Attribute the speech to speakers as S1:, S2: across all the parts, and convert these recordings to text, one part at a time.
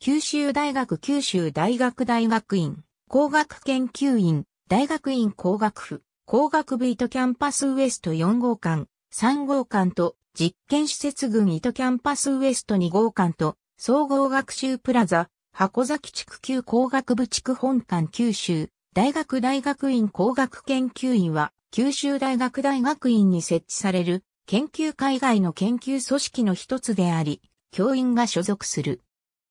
S1: 九州大学九州大学大学
S2: 院、工学研究院、大学院工学府、工学部糸キャンパスウエスト4号館、3号館と実験施設群糸キャンパスウエスト2号館と総合学習プラザ、箱崎地区級工学部地区本館九州、大学大学院工学研究院は九州大学大学院に設置される研究海外の研究組織の一つであり、教員が所属する。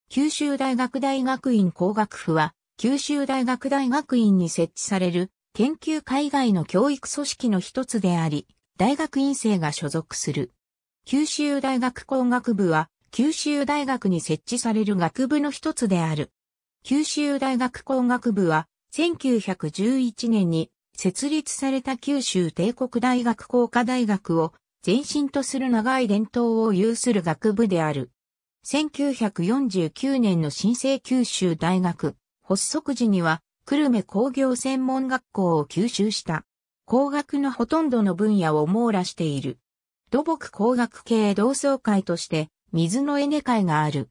S2: 九州大学大学院工学部は、九州大学大学院に設置される研究海外の教育組織の一つであり、大学院生が所属する。九州大学工学部は、九州大学に設置される学部の一つである。九州大学工学部は、1911年に設立された九州帝国大学工科大学を前身とする長い伝統を有する学部である。1949年の新生九州大学発足時には久留米工業専門学校を吸収した。工学のほとんどの分野を網羅している。土木工学系同窓会として水のエネ会がある。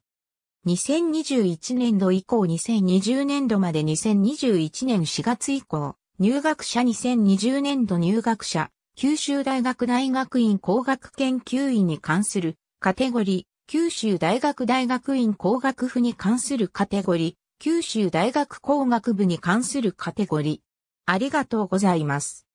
S2: 2021年度以降2020年度まで2021年4月以降、入学者2020年度入学者、九州大学大学院工学研究員に関するカテゴリー、九州大学大学院工学部に関するカテゴリー、九州大学工
S1: 学部に関するカテゴリー。ありがとうございます。